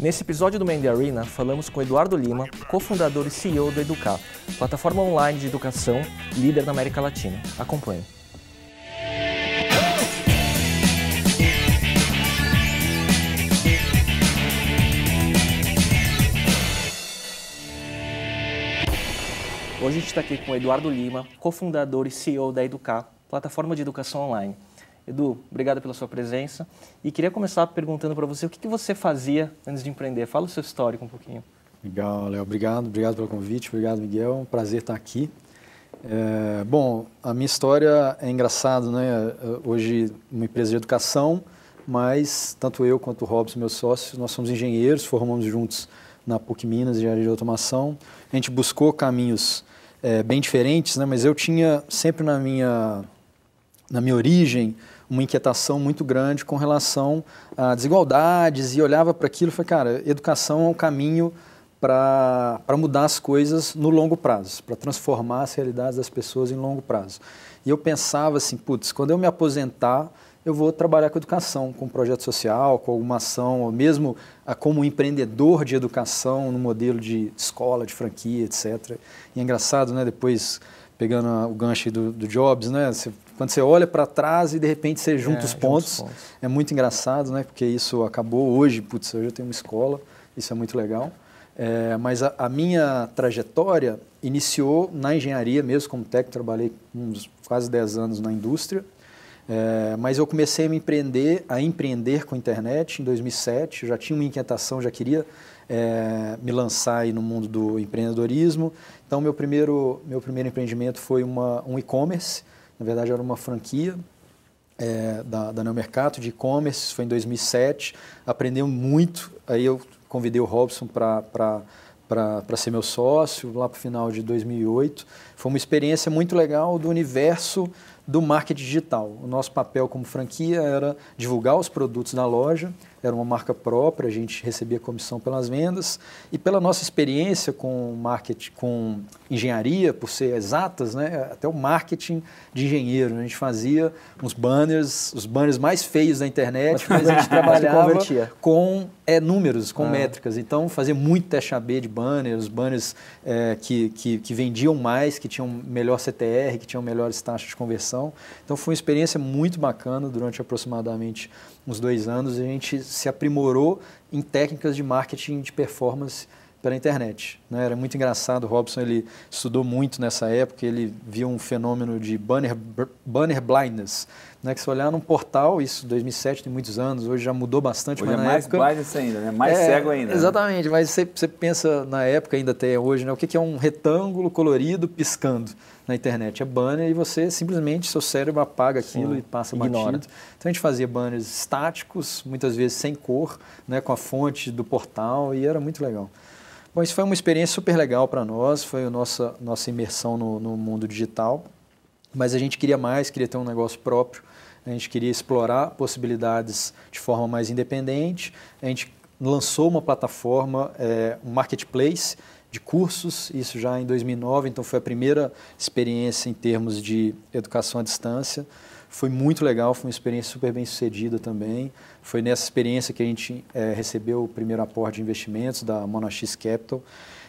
Nesse episódio do Mandy Arena, falamos com Eduardo Lima, cofundador e CEO do Educar, plataforma online de educação líder na América Latina. Acompanhe. Hoje a gente está aqui com Eduardo Lima, cofundador e CEO da Educar, plataforma de educação online. Edu, obrigado pela sua presença. E queria começar perguntando para você o que, que, você fazia antes de empreender. Fala o seu histórico um pouquinho. Legal, Léo. Obrigado, obrigado pelo convite. Obrigado, Miguel. um Prazer estar aqui. É, bom, a minha história é engraçado, né? É, hoje uma empresa de educação, mas tanto eu quanto o Robson, meus sócios, nós somos engenheiros, formamos juntos na PUC Minas Engenharia área de automação. A gente buscou caminhos é, bem diferentes, né? Mas eu tinha sempre na minha na minha origem uma inquietação muito grande com relação a desigualdades e olhava para aquilo e falei, cara, educação é um caminho para mudar as coisas no longo prazo, para transformar as realidades das pessoas em longo prazo. E eu pensava assim, putz, quando eu me aposentar, eu vou trabalhar com educação, com um projeto social, com alguma ação, ou mesmo ah, como empreendedor de educação no modelo de escola, de franquia, etc. E é engraçado, né? Depois pegando o gancho do, do Jobs, né? Você, quando você olha para trás e de repente você junta, é, os, pontos, junta os pontos, é muito engraçado, né? Porque isso acabou hoje, putz, hoje eu tenho uma escola, isso é muito legal. É, mas a, a, minha trajetória iniciou na engenharia mesmo, como técnico, trabalhei uns quase 10 anos na indústria, é, mas eu comecei a me empreender, a empreender com a internet em 2007, já tinha uma inquietação, já queria é, me lançar aí no mundo do empreendedorismo. Então, meu primeiro, meu primeiro empreendimento foi uma, um e-commerce, na verdade era uma franquia é, da, da Neomercato de e-commerce, foi em 2007, aprendeu muito, aí eu convidei o Robson para para ser meu sócio lá para o final de 2008. Foi uma experiência muito legal do universo do marketing digital. O nosso papel como franquia era divulgar os produtos da loja era uma marca própria, a gente recebia comissão pelas vendas e pela nossa experiência com marketing, com engenharia, por ser exatas, né? até o marketing de engenheiro. Né? A gente fazia uns banners, os banners mais feios da internet, mas a gente trabalhava com é, números, com ah. métricas. Então, fazia muito teste AB de banners, os banners é, que, que, que, vendiam mais, que tinham melhor CTR, que tinham melhores taxas de conversão. Então, foi uma experiência muito bacana durante aproximadamente uns dois anos. A gente se aprimorou em técnicas de marketing de performance pela internet. Né? Era muito engraçado, o Robson ele estudou muito nessa época, ele viu um fenômeno de banner, banner blindness, né? que se olhar num portal, isso 2007 tem muitos anos, hoje já mudou bastante. Hoje mas é mais época, blindness ainda, né? mais é, cego ainda. Né? Exatamente, né? mas você, você, pensa na época ainda até hoje, né? o que, que é um retângulo colorido piscando? na internet é banner e você simplesmente seu cérebro apaga aquilo Sim, e passa ignora. batido. Então a gente fazia banners estáticos, muitas vezes sem cor, né, com a fonte do portal e era muito legal. Bom, isso foi uma experiência super legal para nós, foi a nossa, nossa imersão no, no mundo digital, mas a gente queria mais, queria ter um negócio próprio, a gente queria explorar possibilidades de forma mais independente, a gente lançou uma plataforma, é, um marketplace de cursos, isso já em 2009, então foi a primeira experiência em termos de educação à distância. Foi muito legal, foi uma experiência super bem sucedida também. Foi nessa experiência que a gente é, recebeu o primeiro aporte de investimentos da X Capital.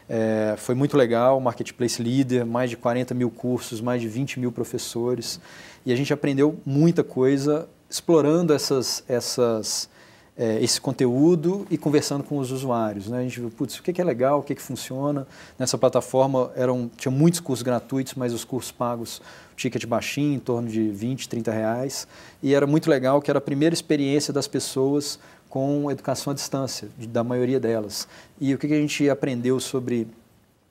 É, foi muito legal, marketplace líder, mais de 40 mil cursos, mais de 20 mil professores. E a gente aprendeu muita coisa explorando essas, essas é, esse conteúdo e conversando com os usuários. Né? A gente viu, putz, o que é legal, o que, é que funciona. Nessa plataforma eram, tinha muitos cursos gratuitos, mas os cursos pagos, ticket baixinho, em torno de 20, 30 reais. E era muito legal, que era a primeira experiência das pessoas com educação à distância, da maioria delas. E o que, que a gente aprendeu sobre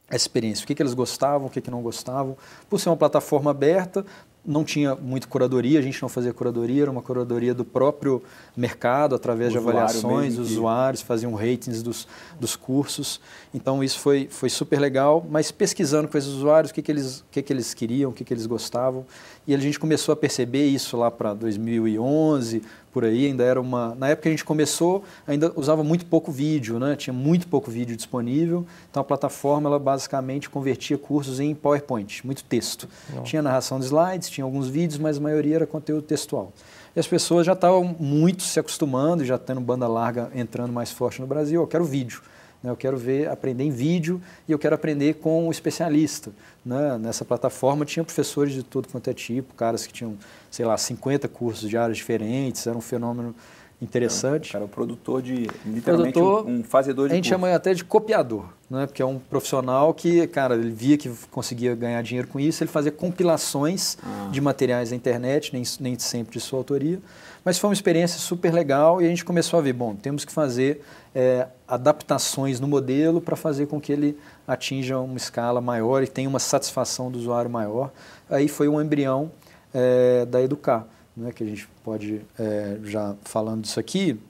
a experiência, o que, que eles gostavam, o que, que não gostavam, por ser uma plataforma aberta, não tinha muito curadoria, a gente não fazia curadoria, era uma curadoria do próprio mercado, através de avaliações, mesmo, usuários, faziam ratings dos, dos cursos. Então, isso foi, foi super legal, mas pesquisando com esses usuários, o que, que, eles, que, que eles queriam, o que, que eles gostavam. E a gente começou a perceber isso lá para 2011, por aí, ainda era uma. Na época que a gente começou, ainda usava muito pouco vídeo, né? tinha muito pouco vídeo disponível. Então a plataforma ela basicamente convertia cursos em PowerPoint, muito texto. Não. Tinha narração de slides, tinha alguns vídeos, mas a maioria era conteúdo textual. E as pessoas já estavam muito se acostumando, já tendo banda larga entrando mais forte no Brasil. Eu quero vídeo. Né? Eu quero ver, aprender em vídeo e eu quero aprender com um especialista. Né? Nessa plataforma tinha professores de todo quanto é tipo, caras que tinham, sei lá, 50 cursos de áreas diferentes, era um fenômeno interessante. Era, o produtor de, literalmente, produtor, um, um, fazedor de A gente chamou até de copiador, né? porque é um profissional que, cara, ele via que conseguia ganhar dinheiro com isso, ele fazia compilações ah. de materiais na internet, nem, nem sempre de sua autoria, mas foi uma experiência super legal e a gente começou a ver, bom, temos que fazer é, adaptações no modelo para fazer com que ele atinja uma escala maior e tenha uma satisfação do usuário maior. Aí foi um embrião é, da Educar, né, que a gente pode, é, já falando disso aqui,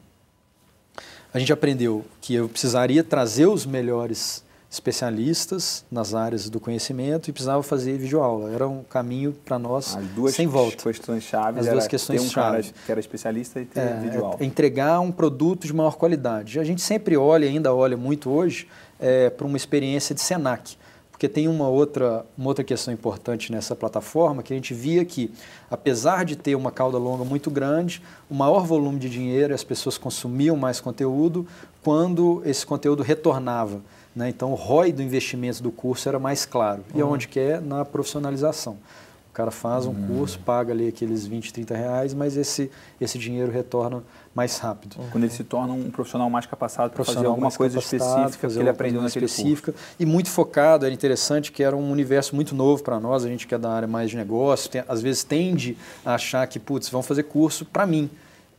a gente aprendeu que eu precisaria trazer os melhores especialistas nas áreas do conhecimento e precisava fazer videoaula. Era um caminho para nós sem volta. As duas questões chaves. As duas questões chave um chaves. que era especialista e ter é, é, videoaula. Entregar um produto de maior qualidade. A gente sempre olha, ainda olha muito hoje, é, para uma experiência de Senac. Porque tem uma outra, uma outra questão importante nessa plataforma que a gente via que, apesar de ter uma cauda longa muito grande, o maior volume de dinheiro, as pessoas consumiam mais conteúdo quando esse conteúdo retornava. Né? Então, o ROI do investimento do curso era mais claro. E é uhum. onde que é? Na profissionalização. O cara faz um uhum. curso, paga ali aqueles 20, 30 reais, mas esse, esse dinheiro retorna mais rápido. Uhum. Quando ele se torna um profissional mais capacitado para fazer alguma coisa específica que ele aprendeu naquele específica, curso. E muito focado, era interessante que era um universo muito novo para nós, a gente que é da área mais de negócio, tem, às vezes tende a achar que, putz, vão fazer curso para mim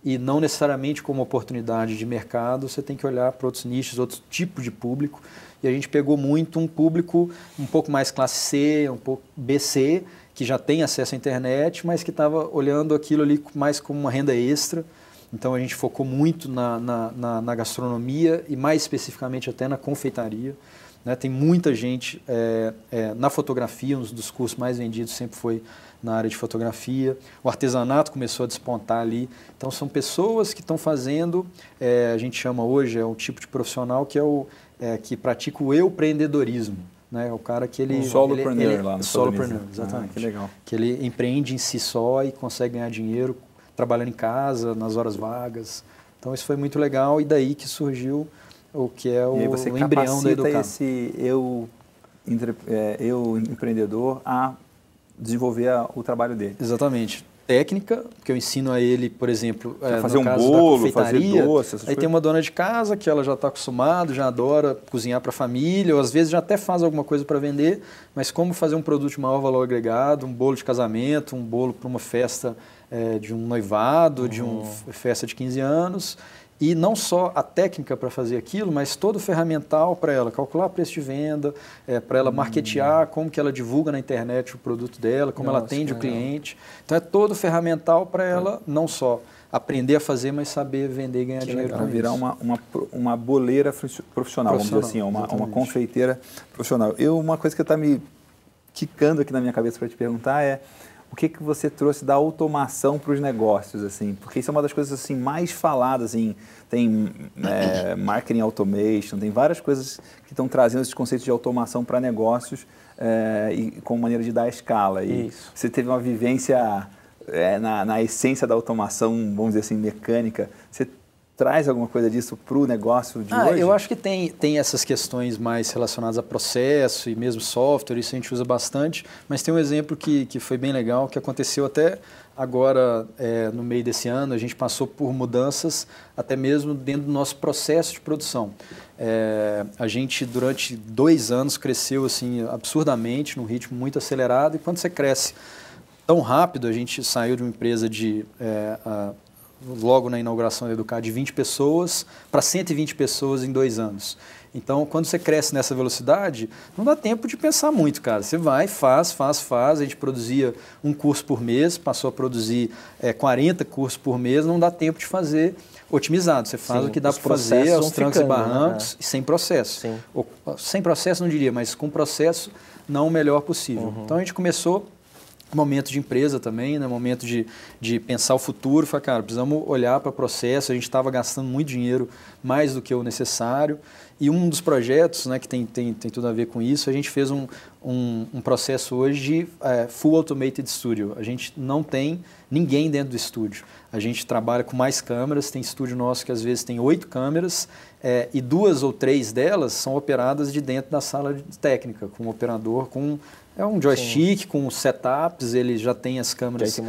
e não necessariamente como oportunidade de mercado, você tem que olhar para outros nichos, outros tipos de público e a gente pegou muito um público um pouco mais classe C, um pouco BC, que já tem acesso à internet, mas que estava olhando aquilo ali mais como uma renda extra. Então a gente focou muito na, na, na, na gastronomia e mais especificamente até na confeitaria. Né? Tem muita gente é, é, na fotografia, um dos cursos mais vendidos sempre foi na área de fotografia, o artesanato começou a despontar ali. Então, são pessoas que estão fazendo, é, a gente chama hoje, é um tipo de profissional que é o é, que pratica o empreendedorismo. Né? É o cara que ele. Um solopreneur ele, ele, lá no Solopreneur, exatamente. Ah, que legal. Que ele empreende em si só e consegue ganhar dinheiro trabalhando em casa, nas horas vagas. Então, isso foi muito legal e daí que surgiu o que é o, e aí você o embrião da Educar. esse eu, entre, é, eu empreendedor a desenvolver a, o trabalho dele. Exatamente. Técnica, que eu ensino a ele, por exemplo, é, fazer um bolo, fazer doce. Aí coisas. tem uma dona de casa que ela já está acostumada, já adora cozinhar para a família, ou às vezes já até faz alguma coisa para vender, mas como fazer um produto de maior valor agregado, um bolo de casamento, um bolo para uma festa é, de um noivado, uhum. de uma festa de 15 anos e não só a técnica para fazer aquilo, mas todo o ferramental para ela calcular preço de venda, é, para ela marketear, hum. como que ela divulga na internet o produto dela, como Nossa, ela atende o cliente. Então é todo o ferramental para tá. ela não só aprender a fazer, mas saber vender e ganhar que dinheiro legal. com virar uma, uma, uma boleira profissional, profissional vamos dizer assim, é uma, uma confeiteira profissional. Eu, uma coisa que está me quicando aqui na minha cabeça para te perguntar é o que, que você trouxe da automação para os negócios, assim? Porque isso é uma das coisas assim mais faladas, tem é, marketing automation, tem várias coisas que estão trazendo esses conceitos de automação para negócios é, e com maneira de dar escala. E isso. você teve uma vivência é, na, na essência da automação, vamos dizer assim, mecânica. Você traz alguma coisa disso para o negócio de ah, hoje? Eu acho que tem, tem essas questões mais relacionadas a processo e mesmo software, isso a gente usa bastante, mas tem um exemplo que, que foi bem legal, que aconteceu até agora, é, no meio desse ano, a gente passou por mudanças até mesmo dentro do nosso processo de produção. É, a gente, durante dois anos, cresceu assim absurdamente, num ritmo muito acelerado, e quando você cresce tão rápido, a gente saiu de uma empresa de... É, a, logo na inauguração da Educar, de 20 pessoas para 120 pessoas em dois anos. Então, quando você cresce nessa velocidade, não dá tempo de pensar muito, cara. Você vai, faz, faz, faz. A gente produzia um curso por mês, passou a produzir é, eh, 40 cursos por mês, não dá tempo de fazer otimizado. Você faz Sim, o que dá para fazer aos trancos ficando, né, e barrancos, né? sem processo. Ou, sem processo, não diria, mas com processo, não o melhor possível. Uhum. Então, a gente começou momento de empresa também, né? momento de, de pensar o futuro, falar, cara, precisamos olhar para o processo, a gente estava gastando muito dinheiro, mais do que o necessário. E um dos projetos né, que tem, tem, tem tudo a ver com isso, a gente fez um, um, um processo hoje de é, full automated studio. A gente não tem ninguém dentro do estúdio. A gente trabalha com mais câmeras, tem estúdio nosso que às vezes tem oito câmeras é, e duas ou três delas são operadas de dentro da sala de técnica, com um operador, com é um joystick Sim. com setups, ele já tem as câmeras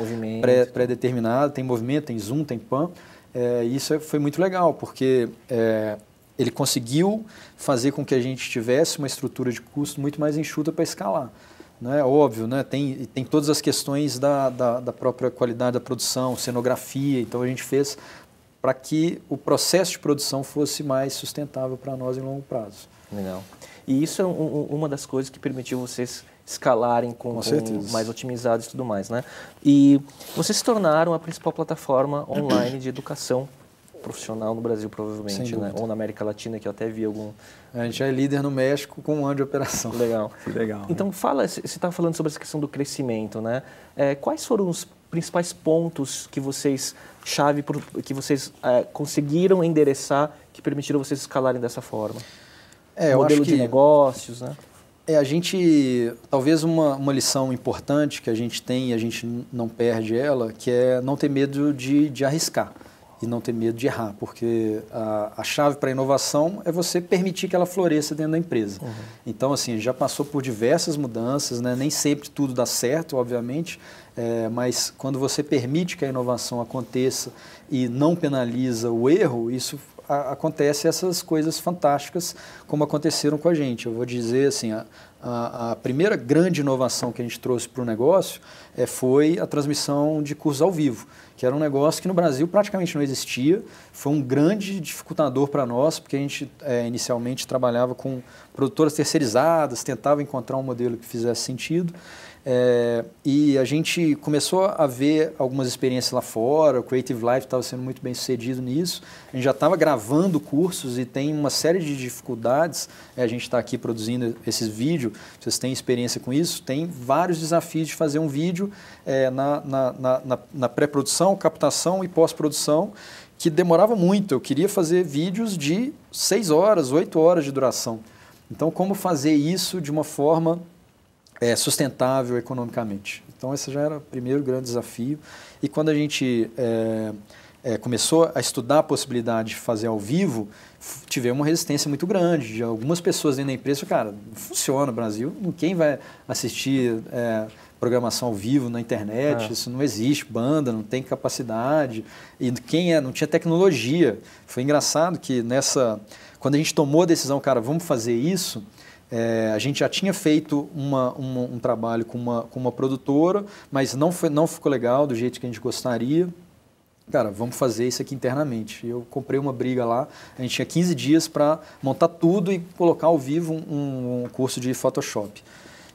pré-determinadas, tem movimento, tem zoom, tem pan. É, isso é, foi muito legal, porque é, ele conseguiu fazer com que a gente tivesse uma estrutura de custo muito mais enxuta para escalar. Né? Óbvio, né? tem, tem todas as questões da, da, da própria qualidade da produção, cenografia, então a gente fez para que o processo de produção fosse mais sustentável para nós em longo prazo. Legal. E isso é um, uma das coisas que permitiu vocês escalarem com, com, com mais otimizados e tudo mais, né? E vocês se tornaram a principal plataforma online de educação profissional no Brasil, provavelmente, né? Ou na América Latina, que eu até vi algum... A gente é líder no México com um ano de operação. Legal. Legal. Né? Então, fala, você estava tá falando sobre essa questão do crescimento, né? É, quais foram os principais pontos que vocês, chave, que vocês é, conseguiram endereçar que permitiram vocês escalarem dessa forma? É, eu Modelo que... de negócios, né? É, a gente, talvez uma, uma lição importante que a gente tem e a gente não perde ela, que é não ter medo de, de arriscar e não ter medo de errar, porque a, a chave para a inovação é você permitir que ela floresça dentro da empresa. Uhum. Então, assim, já passou por diversas mudanças, né? nem sempre tudo dá certo, obviamente, é, mas quando você permite que a inovação aconteça e não penaliza o erro, isso acontecem essas coisas fantásticas como aconteceram com a gente. Eu vou dizer assim, a, a, a primeira grande inovação que a gente trouxe para o negócio é, foi a transmissão de cursos ao vivo, que era um negócio que no Brasil praticamente não existia. Foi um grande dificultador para nós, porque a gente é, inicialmente trabalhava com produtoras terceirizadas, tentava encontrar um modelo que fizesse sentido. É, e a gente começou a ver algumas experiências lá fora, o Creative Life estava sendo muito bem sucedido nisso. A gente já estava gravando cursos e tem uma série de dificuldades. É, a gente está aqui produzindo esses vídeos, vocês têm experiência com isso. Tem vários desafios de fazer um vídeo é, na, na, na, na pré-produção, captação e pós-produção que demorava muito. Eu queria fazer vídeos de 6 horas, 8 horas de duração. Então, como fazer isso de uma forma é, sustentável economicamente. Então, esse já era o primeiro grande desafio. E quando a gente é, é, começou a estudar a possibilidade de fazer ao vivo, tivemos uma resistência muito grande de algumas pessoas dentro da empresa. Cara, não funciona no Brasil, quem vai assistir é, programação ao vivo na internet? É. Isso não existe, banda, não tem capacidade. E quem é? Não tinha tecnologia. Foi engraçado que nessa. Quando a gente tomou a decisão, cara, vamos fazer isso é, a gente já tinha feito uma, uma, um trabalho com uma, com uma produtora, mas não, foi, não ficou legal do jeito que a gente gostaria. Cara, vamos fazer isso aqui internamente. Eu comprei uma briga lá, a gente tinha 15 dias para montar tudo e colocar ao vivo um, um curso de Photoshop.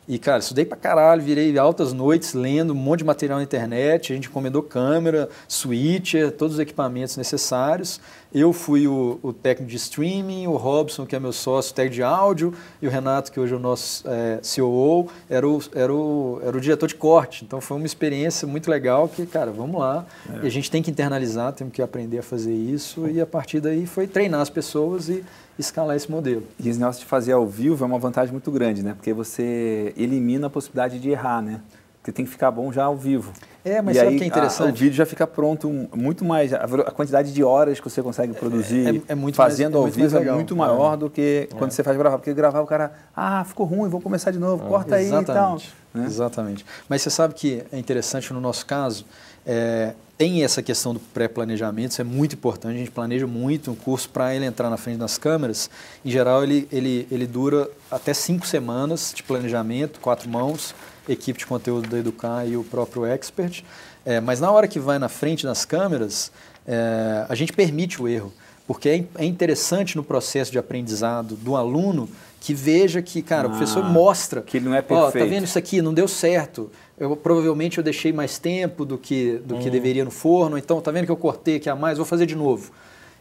E, cara, estudei pra caralho, virei altas noites lendo um monte de material na internet, a gente encomendou câmera, switcher, todos os equipamentos necessários. Eu fui o, o técnico de streaming, o Robson, que é meu sócio, técnico de áudio, e o Renato, que hoje é o nosso é, COO, era o, era, o, era o diretor de corte. Então foi uma experiência muito legal que, cara, vamos lá. É. E a gente tem que internalizar, temos que aprender a fazer isso. E a partir daí foi treinar as pessoas e escalar esse modelo. E esse negócio de fazer ao vivo é uma vantagem muito grande, né? Porque você elimina a possibilidade de errar, né? Porque tem que ficar bom já ao vivo. É, mas e sabe aí, que é interessante? A, o vídeo já fica pronto muito mais. A, quantidade de horas que você consegue é, produzir é, é, é fazendo mais, ao vivo é muito maior é. do que quando é. você faz gravar. Porque gravar o cara, ah, ficou ruim, vou começar de novo, corta aí e tal. Né? Exatamente. Mas você sabe que é interessante no nosso caso, é, tem essa questão do pré-planejamento, isso é muito importante. A gente planeja muito um curso para ele entrar na frente das câmeras. Em geral, ele, ele, ele dura até cinco semanas de planejamento, quatro mãos, equipe de conteúdo da Educar e o próprio expert. É, mas na hora que vai na frente das câmeras, é, a gente permite o erro, porque é, é interessante no processo de aprendizado do aluno que veja que, cara, ah, o professor ah, mostra. Que ele não é perfeito. Ó, tá vendo isso aqui? Não deu certo eu provavelmente eu deixei mais tempo do que do hum. que deveria no forno, então tá vendo que eu cortei aqui a mais, vou fazer de novo.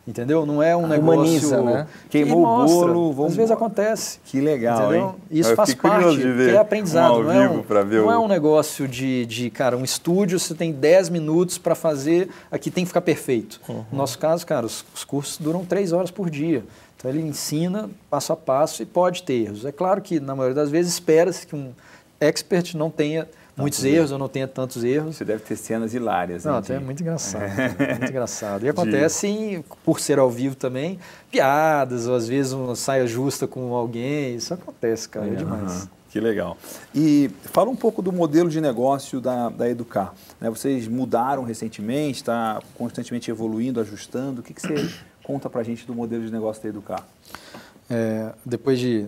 Entendeu? Não é um negócio. Humaniza, né? Queimou o bolo. Vamos... Às vezes acontece. Que legal, entendeu? hein? Isso eu faz parte. De ver é aprendizado. Um não, é um, não é o... é um negócio de, de, cara, um estúdio, você tem 10 minutos para fazer, aqui tem que ficar perfeito. Uhum. No nosso caso, cara, os, os cursos duram 3 horas por dia. Então ele ensina passo a passo e pode ter erros. É claro que, na maioria das vezes, espera-se que um expert não tenha Tá muitos erros, eu não tenho tantos erros. Você deve ter cenas hilárias. não, até é muito engraçado, é muito engraçado. E acontece, em, por ser ao vivo também, piadas, ou às vezes uma saia justa com alguém, isso acontece, cara, é, é demais. Que legal. E fala um pouco do modelo de negócio da, da Educar. Né? Vocês mudaram recentemente, está constantemente evoluindo, ajustando. O que, que você conta para a gente do modelo de negócio da Educar? É, depois de.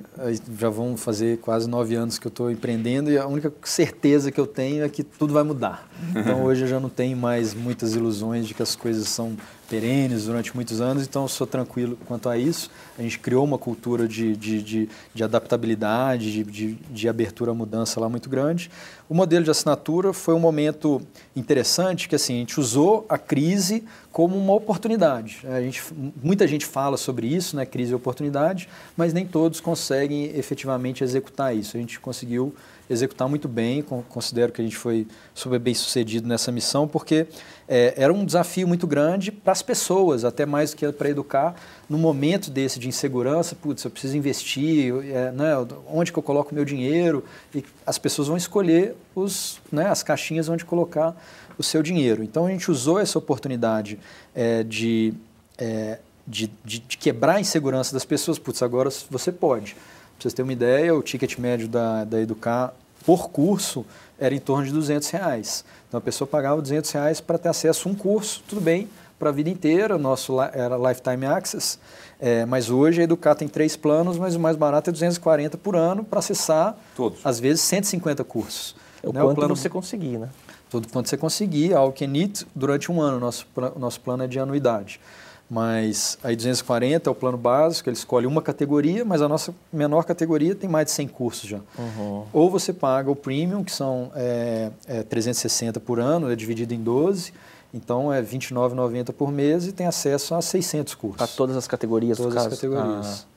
Já vão fazer quase nove anos que eu estou empreendendo e a única certeza que eu tenho é que tudo vai mudar. Então hoje eu já não tenho mais muitas ilusões de que as coisas são perenes durante muitos anos, então sou tranquilo quanto a isso. A gente criou uma cultura de, de, de, de adaptabilidade, de, de, de, abertura à mudança lá muito grande. O modelo de assinatura foi um momento interessante, que assim, a gente usou a crise como uma oportunidade. É, a gente, muita gente fala sobre isso, né, crise e oportunidade, mas nem todos conseguem efetivamente executar isso. A gente conseguiu executar muito bem, considero que a gente foi super bem sucedido nessa missão, porque é, era um desafio muito grande para as pessoas, até mais do que para educar. No momento desse de insegurança, putz, eu preciso investir, é, né, onde que eu coloco meu dinheiro? E as pessoas vão escolher os, né, as caixinhas onde colocar o seu dinheiro. Então a gente usou essa oportunidade é, de, é, de, de, de quebrar a insegurança das pessoas. Putz, agora você pode. Para vocês terem uma ideia, o ticket médio da, da Educar por curso era em torno de 200 reais. Então a pessoa pagava 200 reais para ter acesso a um curso, tudo bem, para a vida inteira, o nosso era Lifetime Access, é, mas hoje a Educar tem três planos, mas o mais barato é 240 por ano para acessar, Todos. às vezes, 150 cursos. É o né? quanto o plano... você conseguir, né? Todo quanto você conseguir, a Alkenit, durante um ano, nosso, nosso plano é de anuidade. Mas aí 240 é o plano básico, ele escolhe uma categoria, mas a nossa menor categoria tem mais de 100 cursos já. Uhum. Ou você paga o premium, que são é, é 360 por ano, é dividido em 12, então é 29,90 por mês e tem acesso a 600 cursos. a todas as categorias, todas as categorias. Ah.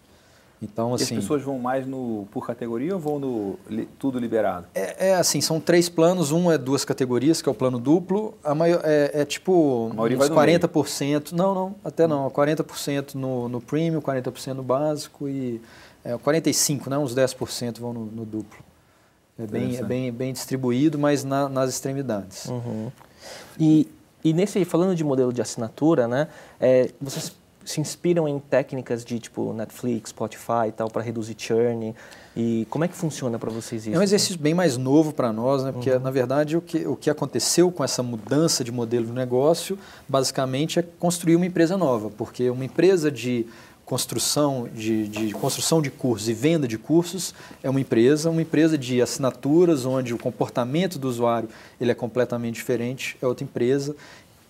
Então, assim, e as assim, pessoas vão mais no por categoria ou vão no li, tudo liberado? É, é, assim, são três planos. Um é duas categorias, que é o plano duplo. A maior, é, é tipo a uns 40%. Não, não, até não. 40% é no, no premium, 40% no básico e é, 45%, né, uns 10% vão no, no, duplo. É bem, é bem, bem distribuído, mas na, nas extremidades. Uhum. E, e nesse, falando de modelo de assinatura, né, é, vocês se inspiram em técnicas de tipo Netflix, Spotify e tal para reduzir churn? E como é que funciona para vocês isso? É um assim? exercício né? bem mais novo para nós, né? porque uhum. na verdade o que, o que aconteceu com essa mudança de modelo de negócio basicamente é construir uma empresa nova, porque uma empresa de construção de, de, construção de cursos e venda de cursos é uma empresa, uma empresa de assinaturas onde o comportamento do usuário ele é completamente diferente, é outra empresa.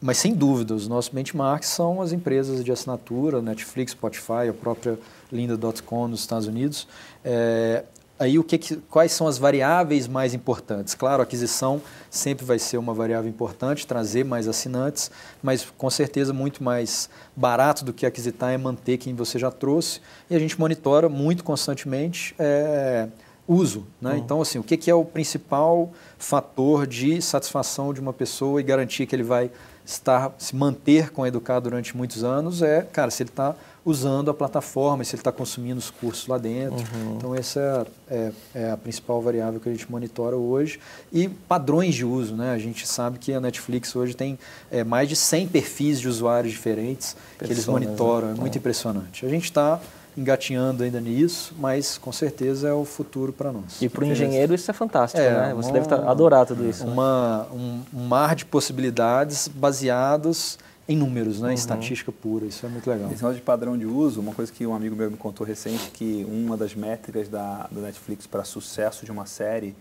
Mas sem dúvida, os nossos benchmarks são as empresas de assinatura, Netflix, Spotify, a própria Linda.com nos Estados Unidos. É, aí o que, que, quais são as variáveis mais importantes? Claro, a aquisição sempre vai ser uma variável importante, trazer mais assinantes, mas com certeza muito mais barato do que aquisitar é manter quem você já trouxe. E a gente monitora muito constantemente. É, uso. Né? Uhum. Então, assim, o que, que, é o principal fator de satisfação de uma pessoa e garantir que ele vai estar, se manter com a Educar durante muitos anos é, cara, se ele está usando a plataforma, se ele está consumindo os cursos lá dentro. Uhum. Então, essa é, é, é, a principal variável que a gente monitora hoje. E padrões de uso, né? A gente sabe que a Netflix hoje tem é, mais de 100 perfis de usuários diferentes que eles monitoram. Né? É muito é. impressionante. A gente está engatinhando ainda nisso, mas com certeza é o futuro para nós. E para o engenheiro isso é fantástico, é, né? Você deve deve adorar tudo isso. Né? Uma, né? Um mar de possibilidades baseados em números, né? Uhum. em estatística pura, isso é muito legal. Esse negócio de padrão de uso, uma coisa que um amigo meu me contou recente, que uma das métricas da, da Netflix para sucesso de uma série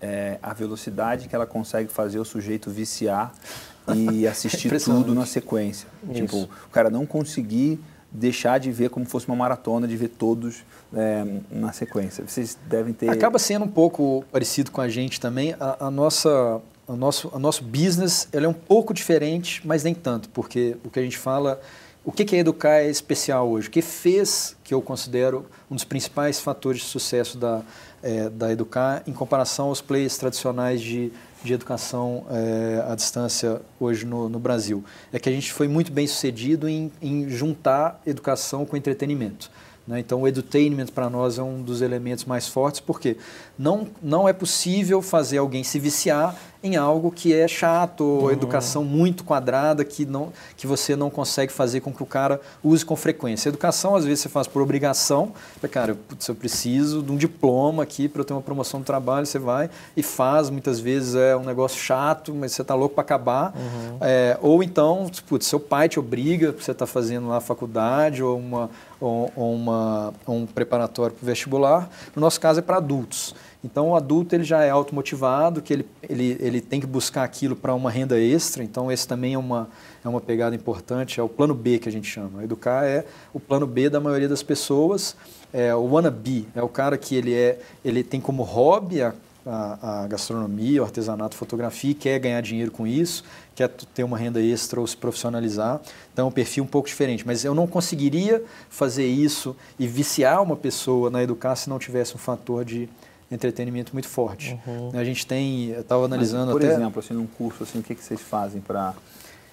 é a velocidade que ela consegue fazer o sujeito viciar e assistir tudo na sequência. Tipo, isso. Tipo, o cara não conseguir deixar de ver como fosse uma maratona, de ver todos é, na sequência. Vocês devem ter. Acaba sendo um pouco parecido com a gente também. A, a nossa, o nosso, o nosso business ela é um pouco diferente, mas nem tanto, porque o que a gente fala. O que, que é educar é especial hoje? O que fez que eu considero um dos principais fatores de sucesso da, é, da Educar em comparação aos players tradicionais de de educação é, à distância hoje no, no, Brasil. É que a gente foi muito bem sucedido em, em juntar educação com entretenimento. Né? Então, o edutainment para nós é um dos elementos mais fortes, porque não, não é possível fazer alguém se viciar em algo que é chato, uhum. educação muito quadrada, que, não, que você não consegue fazer com que o cara use com frequência. Educação, às vezes, você faz por obrigação. Cara, putz, eu preciso de um diploma aqui para eu ter uma promoção no trabalho, você vai e faz. Muitas vezes é um negócio chato, mas você está louco para acabar. Uhum. É, ou então, putz, seu pai te obriga, você está fazendo lá a faculdade ou uma ou, ou uma, um preparatório para o vestibular. No nosso caso é para adultos. Então, o adulto ele já é automotivado, que ele, ele, ele tem que buscar aquilo para uma renda extra. Então, esse também é uma, é uma pegada importante, é o plano B que a gente chama. Educar é o plano B da maioria das pessoas. É, o wannabe é o cara que ele, é, ele tem como hobby a a, a, gastronomia, o artesanato, fotografia, quer ganhar dinheiro com isso, quer ter uma renda extra ou se profissionalizar. Então, é um perfil um pouco diferente. Mas eu não conseguiria fazer isso e viciar uma pessoa na educar se não tivesse um fator de entretenimento muito forte. Uhum. A gente tem, eu estava analisando Mas, por até... Por exemplo, assim, num curso, assim, o que, que vocês fazem para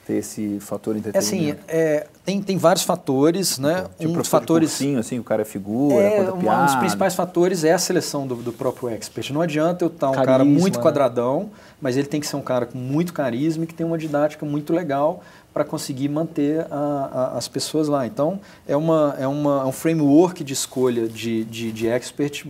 ter esse fator é assim, entretenimento? Assim, é, tem, tem vários fatores, né? Então, tipo, um dos fatores sim assim, o cara é figura, é, conta piada. Um dos principais fatores é a seleção do, do próprio expert. Não adianta eu estar tá um carisma, cara muito né? quadradão, mas ele tem que ser um cara com muito carisma e que tem uma didática muito legal para conseguir manter a, a, as pessoas lá. Então, é, uma, é, uma, é um framework de escolha de, de, de expert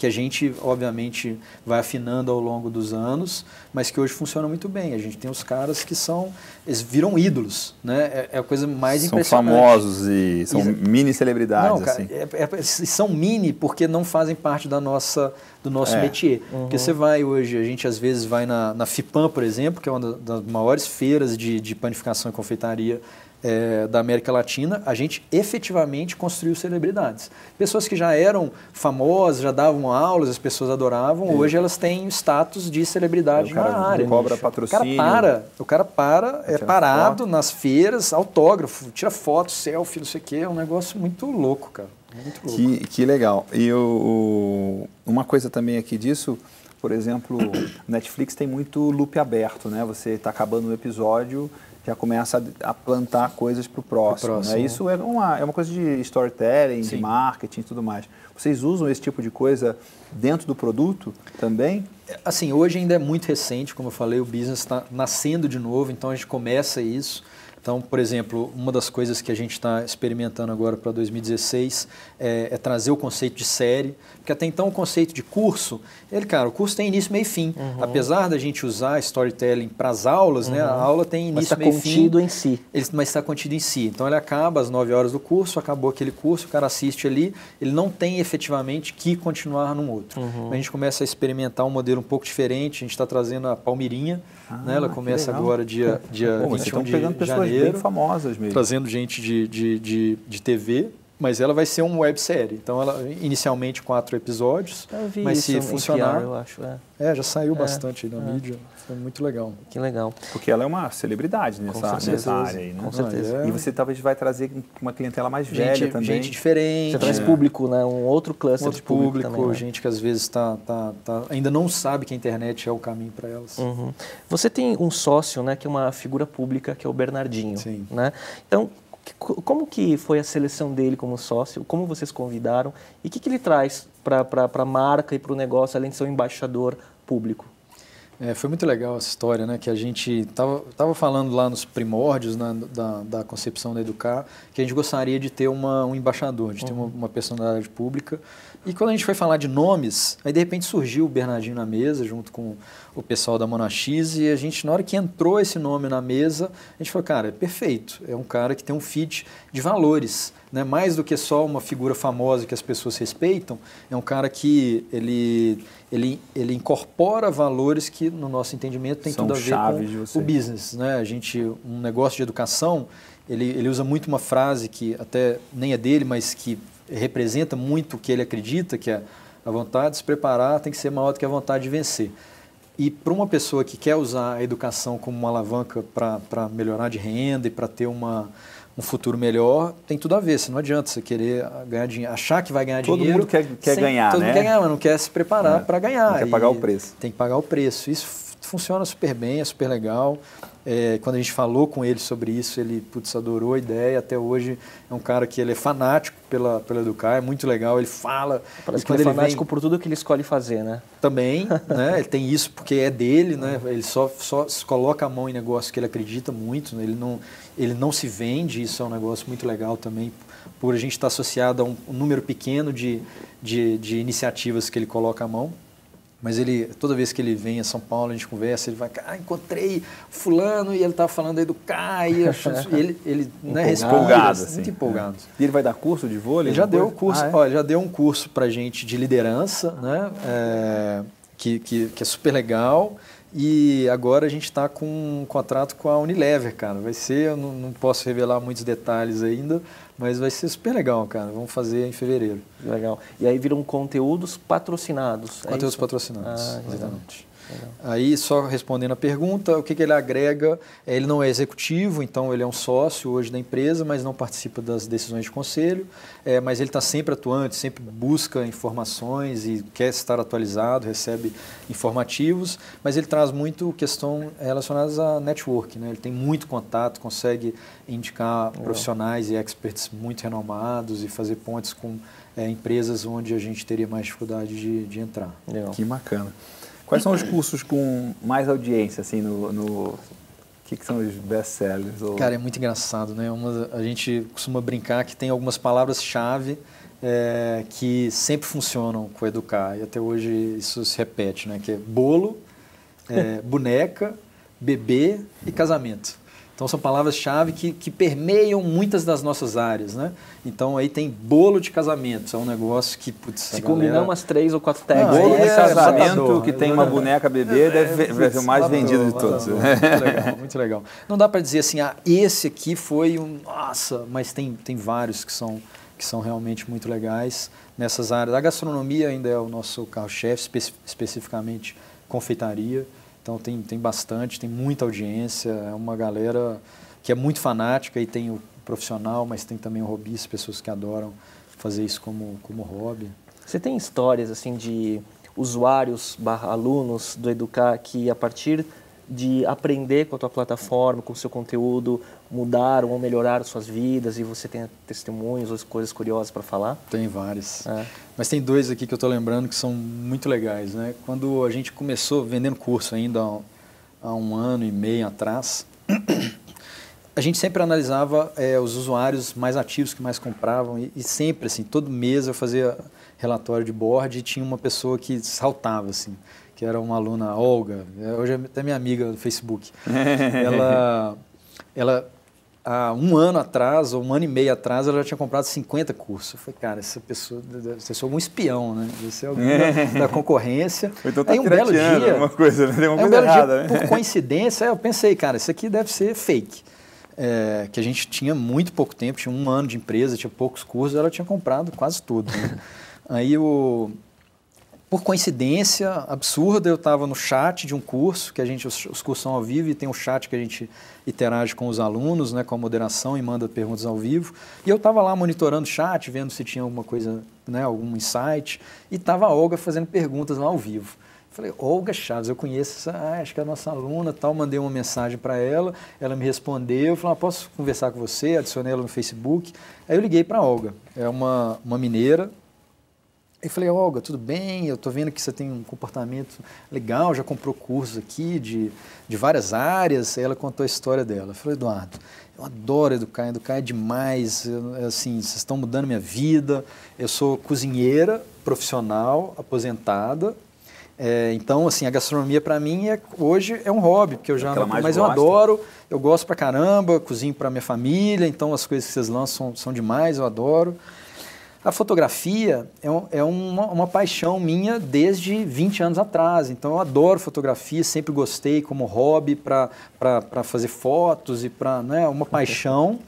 que a gente, obviamente, vai afinando ao longo dos anos, mas que hoje funciona muito bem. A gente tem os caras que são, eles viram ídolos, né? É, é a coisa mais são impressionante. São famosos e são mini celebridades, não, cara, assim. É, é, são mini porque não fazem parte da nossa, do nosso é. métier. Uhum. Porque você vai hoje, a gente às vezes vai na, na FIPAM, por exemplo, que é uma das maiores feiras de, de panificação e confeitaria é, da América Latina, a gente efetivamente construiu celebridades. Pessoas que já eram famosas, já davam aulas, as pessoas adoravam, hoje elas têm status de celebridade na área. Cobra patrocínio. O cara para, o cara para, é parado foto. nas feiras, autógrafo, tira foto, selfie, não sei o quê, é um negócio muito louco, cara. Muito louco. Que, que legal. E o, uma coisa também aqui disso por exemplo, Netflix tem muito loop aberto, né? Você está acabando um episódio, já começa a, plantar coisas para o próximo. próximo né? Isso é uma, é uma coisa de storytelling, Sim. de marketing e tudo mais. Vocês usam esse tipo de coisa dentro do produto também? Assim, hoje ainda é muito recente, como eu falei, o business está nascendo de novo, então a gente começa isso. Então, por exemplo, uma das coisas que a gente está experimentando agora para 2016 é, é, trazer o conceito de série, porque até então o conceito de curso, ele, cara, o curso tem início, meio e fim. Uhum. Apesar da gente usar storytelling para as aulas, uhum. né, a uhum. aula tem início, mas tá meio e fim. Mas está contido em si. Ele, mas está contido em si. Então, ele acaba às 9 horas do curso, acabou aquele curso, o cara assiste ali, ele não tem efetivamente que continuar num outro. Uhum. A gente começa a experimentar um modelo um pouco diferente, a gente está trazendo a Palmirinha, né, ah, Ela começa agora dia, é. dia Bom, 21 estão de pegando pessoas janeiro, bem famosas mesmo. Trazendo gente de, de, de, de TV, mas ela vai ser uma websérie. Então, ela inicialmente quatro episódios, mas se funcionar... eu acho, é. é já saiu é, bastante é, na mídia. Foi muito legal. Que legal. Porque ela é uma celebridade nessa, nessa área aí, né? Com certeza. E você talvez vai trazer uma clientela mais gente, velha também. Gente diferente. Você traz é. público, né? Um outro cluster um outro de público. público também, né? Gente que às vezes tá, tá, tá, ainda não sabe que a internet é o caminho para elas. Uhum. Você tem um sócio, né? Que é uma figura pública, que é o Bernardinho. Sim. Né? Então, como que foi a seleção dele como sócio? Como vocês convidaram? E o que, que ele traz para a marca e para o negócio, além de ser um embaixador público? É, foi muito legal essa história, né? Que a gente tava, tava falando lá nos primórdios né, da, da concepção da Educar, que a gente gostaria de ter uma, um embaixador, de uhum. ter uma, uhum. uma, personalidade pública. E quando a gente foi falar de nomes, aí de repente surgiu o Bernardinho na mesa, junto com o pessoal da Monaxis, e a gente, na hora que entrou esse nome na mesa, a gente falou, cara, é perfeito, é um cara que tem um fit de valores né, mais do que só uma figura famosa que as pessoas respeitam, é um cara que ele, ele, ele incorpora valores que, no nosso entendimento, tem São tudo a ver com o business. Né? A gente, um negócio de educação, ele, ele usa muito uma frase que até nem é dele, mas que representa muito o que ele acredita, que é a vontade de se preparar tem que ser maior do que a vontade de vencer. E para uma pessoa que quer usar a educação como uma alavanca para melhorar de renda e para ter uma um futuro melhor, tem tudo a ver. Você não adianta você querer ganhar dinheiro, achar que vai ganhar todo dinheiro. Todo mundo quer, quer sem, ganhar, todo né? Todo mundo quer ganhar, mas não quer se preparar é. para ganhar. Não quer pagar o preço. Tem que pagar o preço. Isso funciona super bem, é super legal. É, quando a gente falou com ele sobre isso, ele putz, adorou a ideia. Até hoje é um cara que ele é fanático pela, pela Educar, é muito legal. Ele fala. Parece que ele é fanático vem, por tudo que ele escolhe fazer, né? Também, né? Ele tem isso porque é dele, né? Ele só, só coloca a mão em negócio que ele acredita muito. Né? Ele, não, ele não se vende, isso é um negócio muito legal também, por a gente estar associado a um, um número pequeno de, de, de iniciativas que ele coloca a mão. Mas ele, toda vez que ele vem a São Paulo, a gente conversa, ele vai, ah, encontrei fulano e ele estava falando aí do caio ele, ele né, empolgado assim. muito uhum. empolgado. E ele vai dar curso de vôlei? Ele já deu, curso, ah, é? ó, já deu um curso para gente de liderança, né, é, que, que, que é super legal. E agora a gente está com um contrato com a Unilever, cara. Vai ser, eu não, não posso revelar muitos detalhes ainda, mas vai ser super legal, cara. Vamos fazer em fevereiro. Legal. E aí viram conteúdos patrocinados. É conteúdos é patrocinados, ah, exatamente. exatamente. Aí, só respondendo a pergunta, o que, que ele agrega? É, ele não é executivo, então ele é um sócio hoje da empresa, mas não participa das decisões de conselho, é, mas ele está sempre atuante, sempre busca informações e quer estar atualizado, recebe informativos, mas ele traz muito questão relacionadas a network, né? ele tem muito contato, consegue indicar Legal. profissionais e experts muito renomados e fazer pontes com é, empresas onde a gente teria mais dificuldade de, de entrar. Legal. Que bacana. Quais são os cursos com mais audiência, assim, no... no... O que, que são os best-sellers? Ou... Cara, é muito engraçado, né? Uma, a gente costuma brincar que tem algumas palavras-chave é, que sempre funcionam com educar e até hoje isso se repete, né? Que é bolo, é, boneca, bebê e casamento. Então são palavras-chave que, que permeiam muitas das nossas áreas, né? Então aí tem bolo de casamento, é um negócio que, putz, Se galera... umas três ou quatro tags. Ah, bolo de é casamento matador, que tem uma é boneca bebê é, deve deve é, ser o mais vendido de todos. muito legal, muito legal. Não dá para dizer assim, ah, esse aqui foi um, nossa, mas tem, tem vários que são que são realmente muito legais nessas áreas. A gastronomia ainda é o nosso carro-chefe, espe especificamente confeitaria. Então tem, tem bastante, tem muita audiência, é uma galera que é muito fanática e tem o profissional, mas tem também o hobbyista, pessoas que adoram fazer isso como, como hobby. Você tem histórias assim de usuários barra alunos do Educar que a partir de aprender com a tua plataforma, com o seu conteúdo, mudaram ou melhoraram suas vidas e você tem testemunhos ou coisas curiosas para falar? Tem vários. É. Mas tem dois aqui que eu estou lembrando que são muito legais. Né? Quando a gente começou vendendo curso ainda há um ano e meio atrás, a gente sempre analisava é, os usuários mais ativos que mais compravam e, e, sempre, assim, todo mês eu fazia relatório de board e tinha uma pessoa que saltava, assim, que era uma aluna, Olga, eh, hoje é até minha amiga do Facebook. ela, ela há um ano atrás, ou um ano e meio atrás, ela já tinha comprado 50 cursos. Eu falei, cara, essa pessoa, você sou algum espião, né? Você é alguém da, da concorrência. Então tá aí um belo dia, uma coisa, né? Tem uma coisa um errada, dia, né? Por coincidência, eu pensei, cara, isso aqui deve ser fake. É, que a gente tinha muito pouco tempo, tinha um ano de empresa, tinha poucos cursos, ela tinha comprado quase tudo. Né? aí o por coincidência absurda, eu estava no chat de um curso, que a gente, os, os, cursos são ao vivo, e tem um chat que a gente interage com os alunos, né, com a moderação e manda perguntas ao vivo. E eu estava lá monitorando o chat, vendo se tinha alguma coisa, né, algum insight, e estava a Olga fazendo perguntas lá ao vivo. Falei, Olga Chaves, eu conheço, essa, ah, acho que é a nossa aluna, tal, mandei uma mensagem para ela, ela me respondeu, falei ah, posso conversar com você? Adicionei ela no Facebook. Aí eu liguei para a Olga, é uma, uma mineira, eu falei, Olga, tudo bem? Eu estou vendo que você tem um comportamento legal, já comprou cursos aqui de, de várias áreas. Aí ela contou a história dela. Eu falei, Eduardo, eu adoro educar, educar é demais. Eu, assim, vocês estão mudando minha vida. Eu sou cozinheira, profissional, aposentada. É, então, assim, a gastronomia para mim é, hoje é um hobby, porque eu já é não, mas gosta. eu adoro, eu gosto pra caramba, cozinho para minha família, então as coisas que vocês lançam são demais, eu adoro. A fotografia é, um, é uma, uma, paixão minha desde 20 anos atrás, então eu adoro fotografia, sempre gostei como hobby para fazer fotos e para né, uma paixão.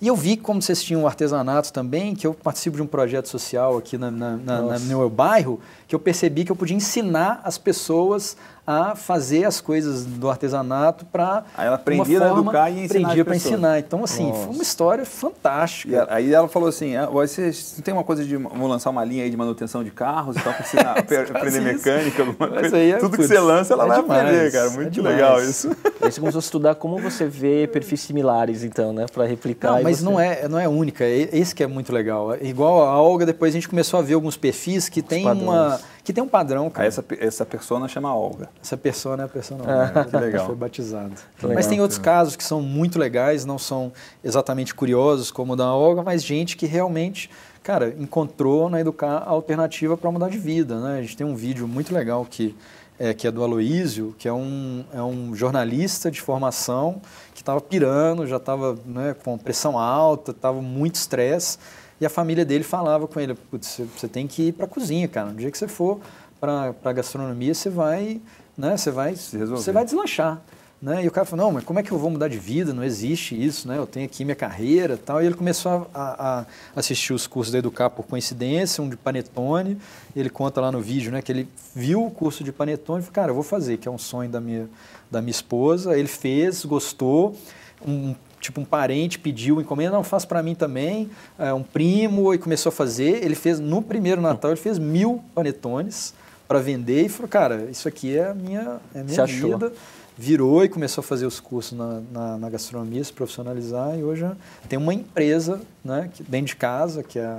E eu vi como vocês tinham o artesanato também, que eu participo de um projeto social aqui na, na, na, no meu bairro, que eu percebi que eu podia ensinar as pessoas a fazer as coisas do artesanato para. Aí ela aprendia a educar e ensinar. Aprendia para ensinar. Então, assim, Nossa. foi uma história fantástica. E aí ela falou assim: ah, você tem uma coisa de. Vou lançar uma linha aí de manutenção de carros e tal, para ensinar, aprender mecânica, alguma coisa. É, Tudo putz, que você lança, ela é vai demais, aprender, cara. É muito é legal isso. Aí você começou a estudar como você vê perfis similares, então, né? Para replicar. Não, mas você... não, é, não é única. Esse que é muito legal. É igual a Olga, depois a gente começou a ver alguns perfis que Os tem padrões. uma que tem um padrão, cara. essa, essa persona chama Olga. Essa persona é a persona é, Olga. Né? que legal. Foi batizado. Que mas tem outros casos que são muito legais, não são exatamente curiosos como o da Olga, mas gente que realmente, cara, encontrou na Educar a alternativa para mudar de vida, né? A gente tem um vídeo muito legal que é, que é do Aloísio, que é um, é um jornalista de formação que estava pirando, já estava né, com pressão alta, estava muito estresse. E a família dele falava com ele: você tem que ir para a cozinha, cara. No dia que você for para a gastronomia, você vai, né, você vai, você vai deslanchar. Né? E o cara falou: Não, mas como é que eu vou mudar de vida? Não existe isso, né? eu tenho aqui minha carreira tal. E ele começou a, a assistir os cursos da Educar por coincidência, um de Panetone. Ele conta lá no vídeo né, que ele viu o curso de Panetone e falou: Cara, eu vou fazer, que é um sonho da minha, da minha esposa. Ele fez, gostou. Um tipo um parente pediu encomenda, não faz para mim também, é, um primo e começou a fazer. Ele fez no primeiro Natal ele fez mil panetones para vender e falou, cara, isso aqui é a minha, é a minha vida. Virou e começou a fazer os cursos na, na, na gastronomia, se profissionalizar e hoje tem uma empresa, né, que, dentro de casa que é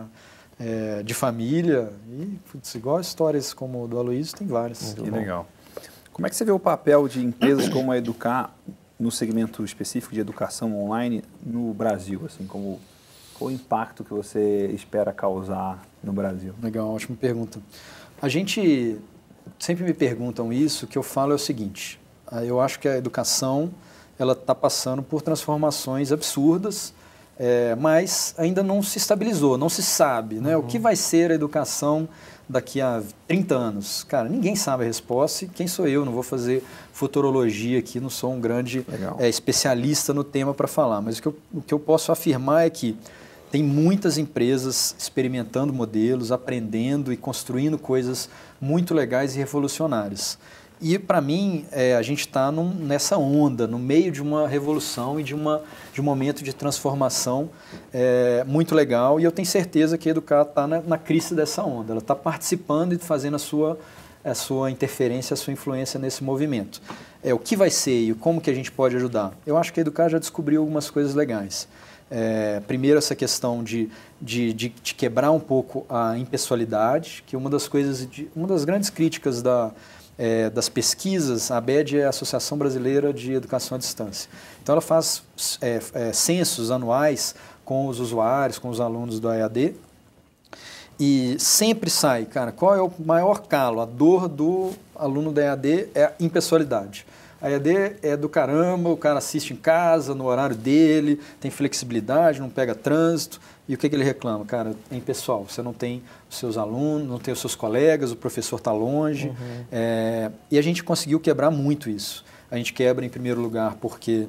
é, de família. E putz, igual histórias como o do Aloysio, tem várias. Que legal. Como é que você vê o papel de empresas como a Educar no segmento específico de educação online no Brasil, assim, como qual o impacto que você espera causar no Brasil? Legal, ótima pergunta. A gente sempre me perguntam isso, o que eu falo é o seguinte: ah, eu acho que a educação ela está passando por transformações absurdas, é, mas ainda não se estabilizou, não se sabe, né? Uhum. O que uhum. vai ser a educação daqui a 30 anos? Cara, ninguém sabe a resposta e quem sou eu? Não vou fazer futurologia aqui, não sou um grande é, especialista no tema para falar, mas o que, eu, o que eu posso afirmar é que tem muitas empresas experimentando modelos, aprendendo e construindo coisas muito legais e revolucionárias. E, para mim, é, a gente está nessa onda, no meio de uma revolução e de, uma, de um momento de transformação é, muito legal. E eu tenho certeza que a Educar está na, na, crise dessa onda. Ela está participando e fazendo a sua, a sua interferência, a sua influência nesse movimento. É, o que vai ser e como que a gente pode ajudar? Eu acho que a Educar já descobriu algumas coisas legais. É, primeiro, essa questão de, de, de, de, quebrar um pouco a impessoalidade, que uma das coisas, de, uma das grandes críticas da é, das pesquisas, a ABED é a Associação Brasileira de Educação à Distância. Então ela faz é, é, censos anuais com os usuários, com os alunos do EAD, e sempre sai, cara, qual é o maior calo, a dor do aluno da EAD é a impessoalidade. A EAD é do caramba, o cara assiste em casa, no horário dele, tem flexibilidade, não pega trânsito, e o que, que ele reclama? Cara, é impessoal, você não tem os seus alunos, não tem os seus colegas, o professor está longe. Uhum. É, e a gente conseguiu quebrar muito isso. A gente quebra, em primeiro lugar, porque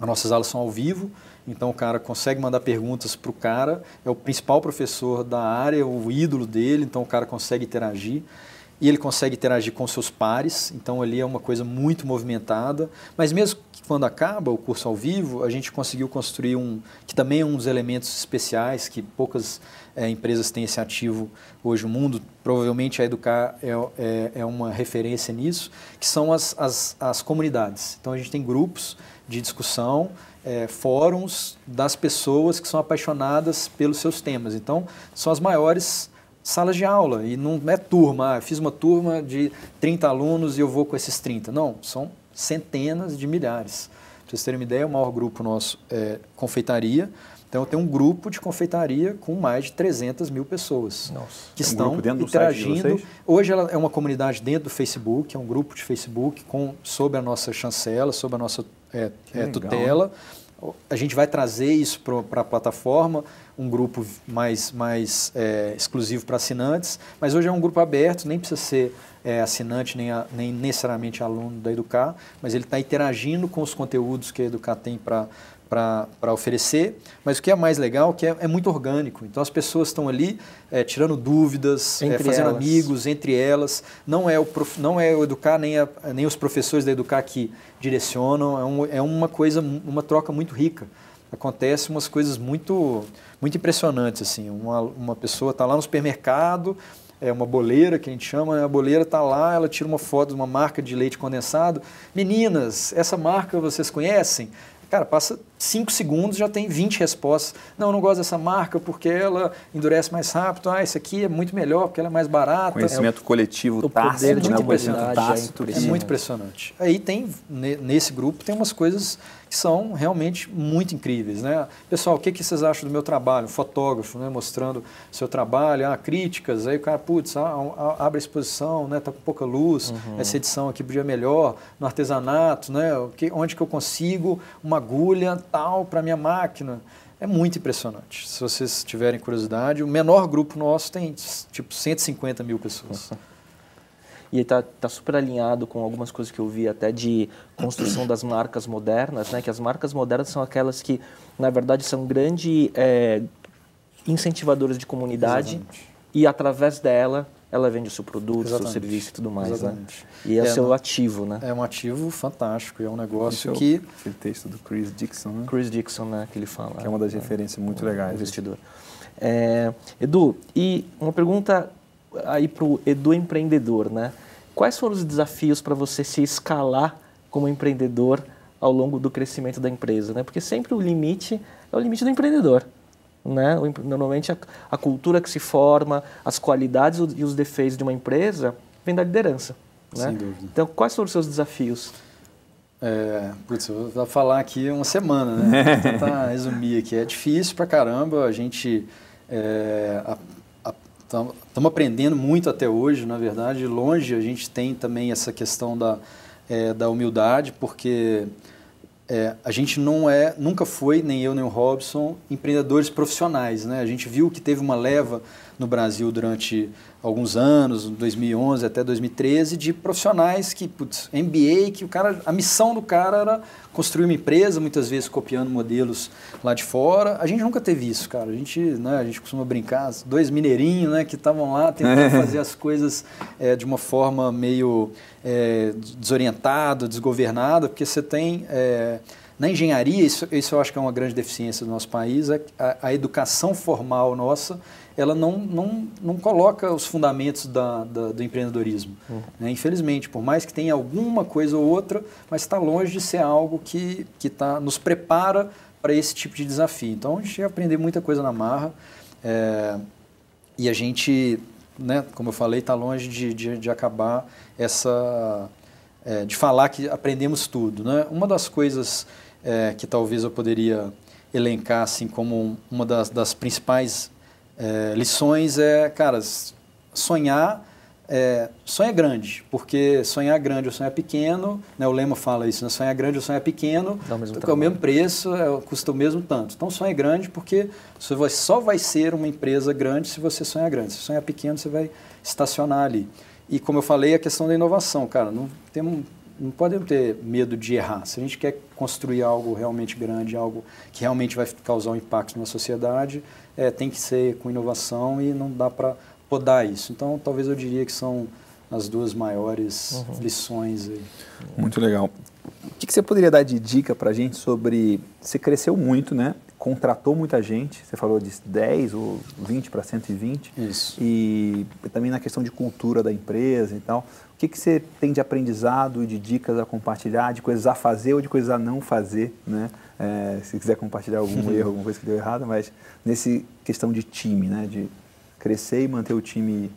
as nossas aulas são ao vivo, então o cara consegue mandar perguntas para o cara, é o principal professor da área, o ídolo dele, então o cara consegue interagir e ele consegue interagir com seus pares, então ali é uma coisa muito movimentada. Mas mesmo que quando acaba o curso ao vivo, a gente conseguiu construir um, que também é um dos elementos especiais, que poucas é, empresas têm esse ativo hoje no mundo, provavelmente a Educar é, é, é uma referência nisso, que são as, as, as comunidades. Então a gente tem grupos de discussão, é, fóruns das pessoas que são apaixonadas pelos seus temas. Então são as maiores salas de aula e não é turma, ah, fiz uma turma de 30 alunos e eu vou com esses 30. Não, são centenas de milhares. Para vocês terem uma ideia, é o maior grupo nosso é confeitaria. Então, eu tenho um grupo de confeitaria com mais de 300 mil pessoas Nossa. que é um estão interagindo. Hoje ela é uma comunidade dentro do Facebook, é um grupo de Facebook com, sob a nossa chancela, sob a nossa é, é, tutela. A gente vai trazer isso para a plataforma um grupo mais, mais é, exclusivo para assinantes, mas hoje é um grupo aberto, nem precisa ser é, assinante, nem, a, nem necessariamente aluno da Educar, mas ele está interagindo com os conteúdos que a Educar tem para para oferecer, mas o que é mais legal é que é, é muito orgânico. Então as pessoas estão ali é, tirando dúvidas, é, fazendo elas. amigos entre elas. Não é o prof, não é o educar nem, a, nem os professores da educar que direcionam. É, um, é uma coisa uma troca muito rica acontecem umas coisas muito, muito impressionantes. Assim. Uma, uma pessoa está lá no supermercado, é uma boleira que a gente chama, né? a boleira está lá, ela tira uma foto de uma marca de leite condensado. Meninas, essa marca vocês conhecem? Cara, passa 5 segundos, já tem 20 respostas. Não, não gosto dessa marca porque ela endurece mais rápido. Ah, isso aqui é muito melhor porque ela é mais barata. Conhecimento é, coletivo tá tácito, né? é muito impressionante. é muito impressionante. Aí tem, nesse grupo, tem umas coisas que são realmente muito incríveis. Né? Pessoal, o que, que vocês acham do meu trabalho? Um fotógrafo né, mostrando seu trabalho, ah, críticas, aí o cara, putz, ah, ah, abre a exposição, né, tá com pouca luz, uhum. essa edição aqui podia melhor, no artesanato, né, onde que eu consigo uma agulha tal para minha máquina. É muito impressionante. Se vocês tiverem curiosidade, o menor grupo nosso tem tipo 150 mil pessoas. e está tá super alinhado com algumas coisas que eu vi até de construção das marcas modernas, né? Que as marcas modernas são aquelas que, na verdade, são grandes é, incentivadoras de comunidade Exatamente. e através dela ela vende o seu produto, o seu serviço e tudo mais, né? Exatamente. né? E é, o é seu ativo, né? É um ativo fantástico, é um negócio é que... Aquele texto do Chris Dixon, né? Chris Dixon, né, que ele fala. Que é uma das é. referências muito legais. Investidor. É, Edu, e uma pergunta aí para o Edu empreendedor, né? Quais foram os desafios para você se escalar como empreendedor ao longo do crescimento da empresa, né? Porque sempre o limite é o limite do empreendedor, né? Normalmente a, a cultura que se forma, as qualidades e os defeitos de uma empresa vem da liderança, né? Sem dúvida. Então, quais foram os seus desafios? É, putz, eu vou falar aqui uma semana, né? Vou tentar resumir aqui. É difícil pra caramba, a gente... É, então, estamos aprendendo muito até hoje, na verdade. Longe a gente tem também essa questão da, é, da humildade, porque é, a gente não é, nunca foi, nem eu nem o Robson, empreendedores profissionais. Né? A gente viu que teve uma leva no Brasil durante alguns anos, 2011 até 2013, de profissionais que, putz, MBA, que o cara, a missão do cara era construir uma empresa, muitas vezes copiando modelos lá de fora. A gente nunca teve isso, cara. A gente, né, a gente costuma brincar, dois mineirinhos, né, que estavam lá tentando é. fazer as coisas é, de uma forma meio é, desorientada, desgovernada, porque você tem... É, na engenharia, isso, isso eu acho que é uma grande deficiência do nosso país, é a, a educação formal nossa ela não, não, não coloca os fundamentos da, da do empreendedorismo. Uhum. Né? Infelizmente, por mais que tenha alguma coisa ou outra, mas está longe de ser algo que, que tá, nos prepara para esse tipo de desafio. Então, a gente aprender muita coisa na marra é, e a gente, né, como eu falei, está longe de, de, de acabar essa... É, de falar que aprendemos tudo. Né? Uma das coisas é, que talvez eu poderia elencar assim, como uma das, das principais é, lições é, cara, sonhar, é, sonha é grande, porque sonhar grande ou sonhar pequeno, né, o Lema fala isso, né, sonhar grande ou sonhar pequeno, porque o mesmo é o mesmo preço, é, custa o mesmo tanto. Então sonha é grande porque você só vai ser uma empresa grande se você sonhar grande. Se sonhar pequeno, você vai estacionar ali. E como eu falei, a questão da inovação, cara, não temos não podemos ter medo de errar. Se a gente quer construir algo realmente grande, algo que realmente vai causar um impacto na sociedade, é, tem que ser com inovação e não dá para podar isso. Então, talvez eu diria que são as duas maiores uhum. lições. Aí. Muito legal. O que, você poderia dar de dica para a gente sobre... Você cresceu muito, né? contratou muita gente, você falou de 10 ou 20 para 120. Isso. E também na questão de cultura da empresa e tal. O que, que você tem de aprendizado e de dicas a compartilhar, de coisas a fazer ou de coisas a não fazer, né? É, se quiser compartilhar algum erro, alguma coisa que deu errado, mas nesse questão de time, né? De crescer e manter o time.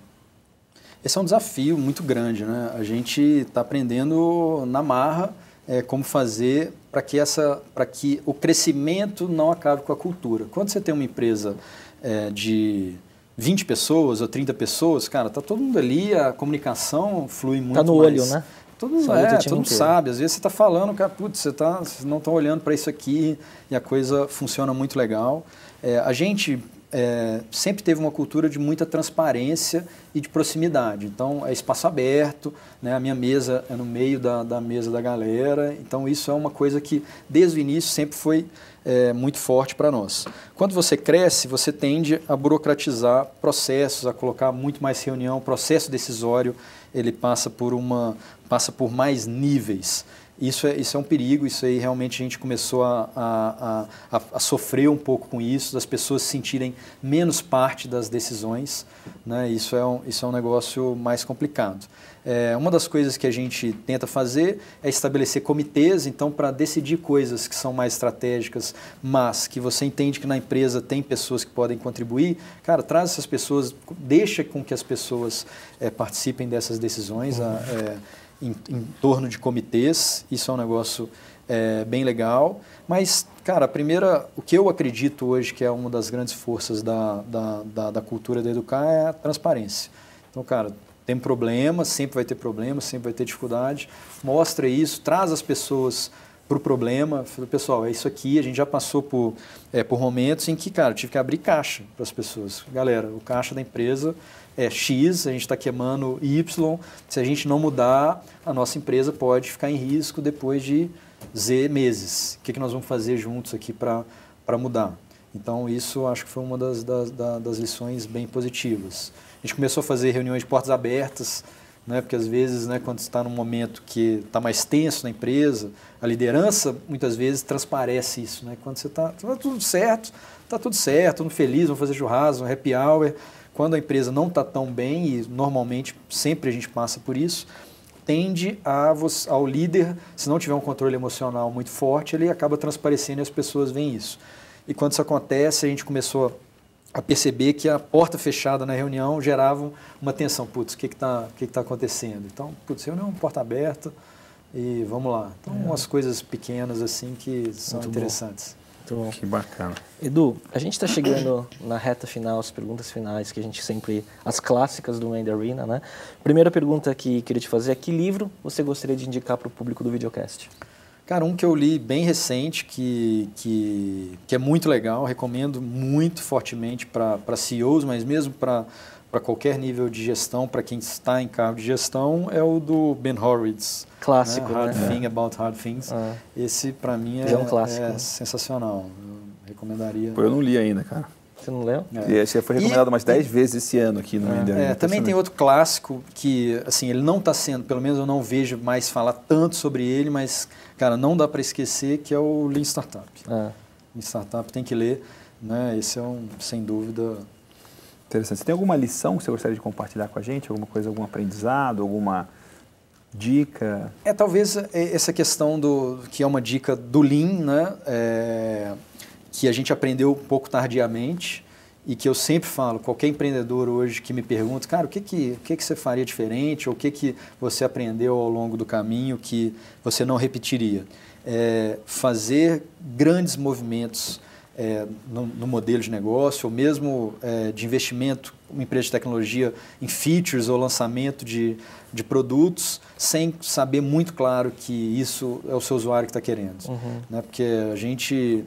Esse é um desafio muito grande, né? A gente está aprendendo na marra é, como fazer para que essa, para que o crescimento não acabe com a cultura. Quando você tem uma empresa é, de 20 pessoas ou 30 pessoas, cara, tá todo mundo ali, a comunicação flui tá muito Tá no mais. olho, né? Todo mundo, é, todo mundo sabe. Às vezes você está falando, cara, putz, você, tá, não estão olhando para isso aqui e a coisa funciona muito legal. É, a gente é, sempre teve uma cultura de muita transparência e de proximidade. Então, é espaço aberto, né? a minha mesa é no meio da, da mesa da galera. Então, isso é uma coisa que, desde o início, sempre foi é, muito forte para nós. Quando você cresce, você tende a burocratizar processos, a colocar muito mais reunião. O processo decisório ele passa por, uma, passa por mais níveis isso é, isso é um perigo, isso aí realmente a gente começou a, a, a, a sofrer um pouco com isso, das pessoas se sentirem menos parte das decisões, né? isso, é um, isso é um negócio mais complicado. É, uma das coisas que a gente tenta fazer é estabelecer comitês, então, para decidir coisas que são mais estratégicas, mas que você entende que na empresa tem pessoas que podem contribuir, cara, traz essas pessoas, deixa com que as pessoas é, participem dessas decisões. Uhum. A, é, em, em torno de comitês, isso é um negócio é, bem legal. Mas, cara, a primeira, o que eu acredito hoje que é uma das grandes forças da, da, da, da cultura da Educar é a transparência. Então, cara, tem problema, sempre vai ter problema, sempre vai ter dificuldade. Mostra isso, traz as pessoas para o problema. Fala, pessoal, é isso aqui. A gente já passou por, é, por momentos em que, cara, tive que abrir caixa para as pessoas. Galera, o caixa da empresa é X, a gente está queimando Y. Se a gente não mudar, a nossa empresa pode ficar em risco depois de Z meses. O que, que nós vamos fazer juntos aqui para mudar? Então, isso acho que foi uma das, das, das, lições bem positivas. A gente começou a fazer reuniões de portas abertas, né, porque às vezes, né, quando está num momento que está mais tenso na empresa, a liderança muitas vezes transparece isso. Né? Quando você está tá tudo certo, está tudo certo, tudo feliz, vamos fazer churrasco, happy hour, quando a empresa não está tão bem, e normalmente sempre a gente passa por isso, tende a, ao líder, se não tiver um controle emocional muito forte, ele acaba transparecendo e as pessoas veem isso. E quando isso acontece, a gente começou a perceber que a porta fechada na reunião gerava uma tensão. Putz, o que está que tá, que que tá acontecendo? Então, putz, reunião é uma porta aberta e vamos lá. Então, é. umas coisas pequenas assim que são muito interessantes. Bom. Muito bom. Que bacana. Edu, a gente está chegando na reta final, as perguntas finais que a gente sempre. as clássicas do Mind Arena, né? Primeira pergunta que queria te fazer é: que livro você gostaria de indicar para o público do videocast? Cara, um que eu li bem recente, que, que, que é muito legal, recomendo muito fortemente para CEOs, mas mesmo para para qualquer nível de gestão, para quem está em cargo de gestão, é o do Ben Horowitz. Né? Clássico, né? Hard né? Thing é. About Hard Things. É. Esse, para mim, é, é, um clássico, é né? sensacional. Eu recomendaria... Pô, eu não li ainda, cara. Você não leu? É. E esse foi recomendado e, umas 10 vezes esse ano aqui no é, Ender. É, também tem outro clássico que, assim, ele não está sendo, pelo menos eu não vejo mais falar tanto sobre ele, mas, cara, não dá para esquecer que é o Lean Startup. É. Lean Startup tem que ler, né? Esse é um, sem dúvida, Interessante. Você tem alguma lição que você gostaria de compartilhar com a gente? Alguma coisa, algum aprendizado, alguma dica? É, talvez é, essa questão do que é uma dica do Lean, né? É, que a gente aprendeu um pouco tardiamente e que eu sempre falo, qualquer empreendedor hoje que me pergunta, cara, o que que, o que, que você faria diferente ou o que, que você aprendeu ao longo do caminho que você não repetiria? É, fazer grandes movimentos é, no, no, modelo de negócio, ou mesmo é, de investimento, uma empresa de tecnologia, em features ou lançamento de, de produtos, sem saber muito claro que isso é o seu usuário que está querendo. Uhum. Né? Porque a gente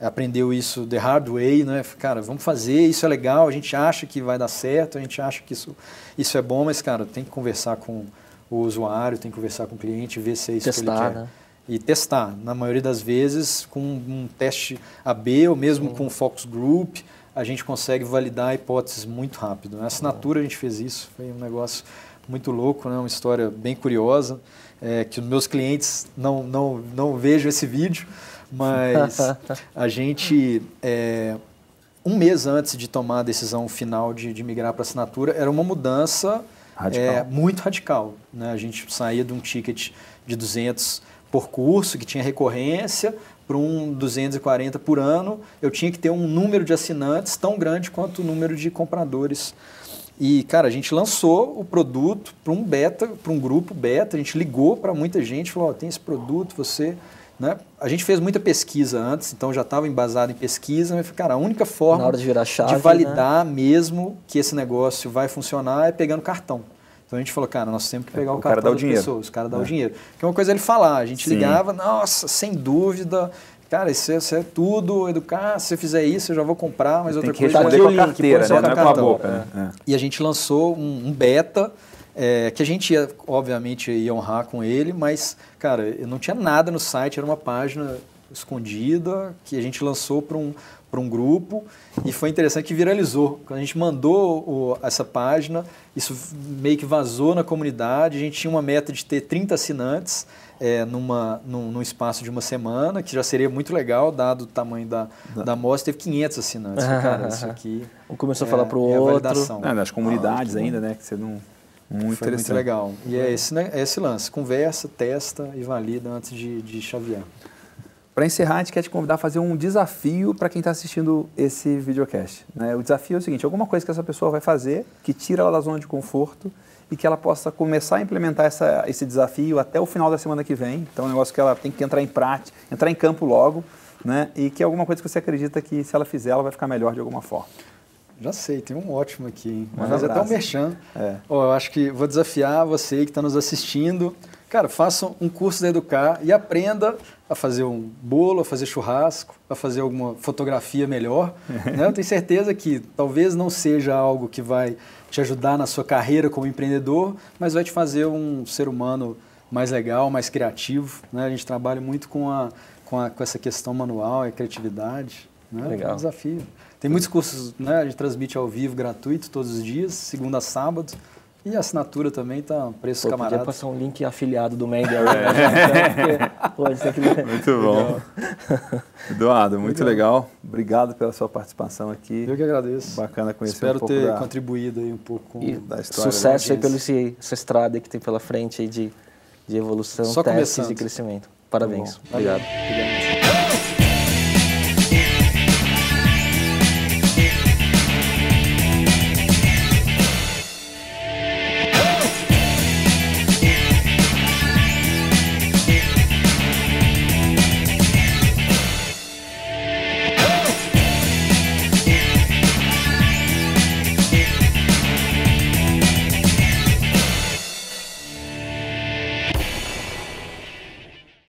aprendeu isso the hard way, né? Cara, vamos fazer, isso é legal, a gente acha que vai dar certo, a gente acha que isso, isso é bom, mas, cara, tem que conversar com o usuário, tem que conversar com o cliente, ver se é isso Testar, que ele quer. Né? e testar. Na maioria das vezes, com um teste AB ou mesmo uhum. com um focus group, a gente consegue validar a hipótese muito rápido. Na né? assinatura a gente fez isso, foi um negócio muito louco, né? uma história bem curiosa, é, que os meus clientes não, não, não vejam esse vídeo, mas a gente, é, um mês antes de tomar a decisão final de, de migrar para assinatura, era uma mudança é, radical. É, muito radical. Né? A gente saía de um ticket de 200 por curso, que tinha recorrência, para um 240 por ano, eu tinha que ter um número de assinantes tão grande quanto o número de compradores. E, cara, a gente lançou o produto para um beta, para um grupo beta, a gente ligou para muita gente, falou, oh, tem esse produto, você... Né? A gente fez muita pesquisa antes, então já estava embasado em pesquisa, mas, cara, a única forma de, chave, de, né? validar né? mesmo que esse negócio vai funcionar é pegando cartão. Então a gente falou, cara, nós temos que é, pegar o, o cara das pessoas, o cara dá é. o dinheiro. Que é uma coisa ele falar, a gente Sim. ligava, nossa, sem dúvida, cara, isso é, isso é, tudo, educar, ah, se você fizer isso, eu já vou comprar, mas outra coisa... Tem que responder é com a carteira, né? não é com a boca. Né? É. E a gente lançou um, um beta, é, que a gente ia, obviamente, ia honrar com ele, mas, cara, não tinha nada no site, era uma página escondida que a gente lançou para um, para um grupo e foi interessante que viralizou. Quando a gente mandou o, essa página, isso meio que vazou na comunidade. A gente tinha uma meta de ter 30 assinantes é, numa, num, num, espaço de uma semana, que já seria muito legal, dado o tamanho da, da mostra. Teve 500 assinantes. cara, isso aqui. Um começou é, é, a falar para o outro. É, das comunidades ah, ainda, né? Que você não. Muito Foi muito legal. E é esse, né, é esse lance: conversa, testa e valida antes de, de chavear. Para encerrar, a gente quer te convidar a fazer um desafio para quem está assistindo esse videocast. Né? O desafio é o seguinte: alguma coisa que essa pessoa vai fazer que tira ela da zona de conforto e que ela possa começar a implementar essa, esse desafio até o final da semana que vem. Então, é um negócio que ela tem que entrar em prática, entrar em campo logo, né? e que é alguma coisa que você acredita que se ela fizer, ela vai ficar melhor de alguma forma. Já sei, tem um ótimo aqui, hein? Mas um até um merchan. É. Oh, eu acho que vou desafiar você que está nos assistindo Cara, faça um curso da Educar e aprenda a fazer um bolo, a fazer churrasco, a fazer alguma fotografia melhor. né? Eu tenho certeza que talvez não seja algo que vai te ajudar na sua carreira como empreendedor, mas vai te fazer um ser humano mais legal, mais criativo. Né? A gente trabalha muito com, a, com, a, com essa questão manual e criatividade. Né? Legal. É um desafio. Tem muitos cursos, né? a gente transmite ao vivo, gratuito, todos os dias, segunda a sábado. E a assinatura também tá preço Pô, camarada. Podia passar um link afiliado do Mandy Né? É. Então, porque... Muito bom. Eduardo, muito legal. legal. Obrigado pela sua participação aqui. Eu que agradeço. Bacana conhecer Espero um pouco ter da... contribuído aí um pouco com... da história. Sucesso aí pelo essa estrada que tem pela frente aí de, de evolução, Só testes começando. e crescimento. Parabéns. Tá Obrigado. Obrigado.